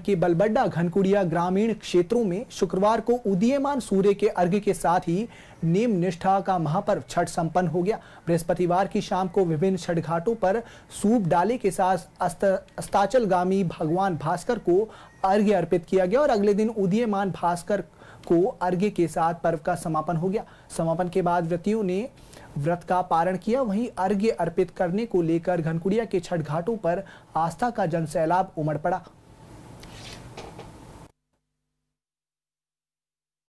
के बलबड्डा घनकुड़िया ग्रामीण क्षेत्रों में शुक्रवार को उदीयमान सूर्य के अर्घ्य के साथ ही नीम निष्ठा का महापर्व छठ संपन्न हो गया बृहस्पतिवार की शाम को विभिन्न छठ घाटों पर सूप डाले के साथ अस्त, अस्ताचलगामी भगवान भास्कर को अर्घ्य अर्पित किया गया और अगले दिन उदीयमान भास्कर को अर्घ्य के साथ पर्व का समापन हो गया समापन के बाद व्रतियों ने व्रत का पारण किया वहीं अर्घ्य अर्पित करने को लेकर घनकुड़िया के छठ घाटों पर आस्था का जनसैलाब उमड़ पड़ा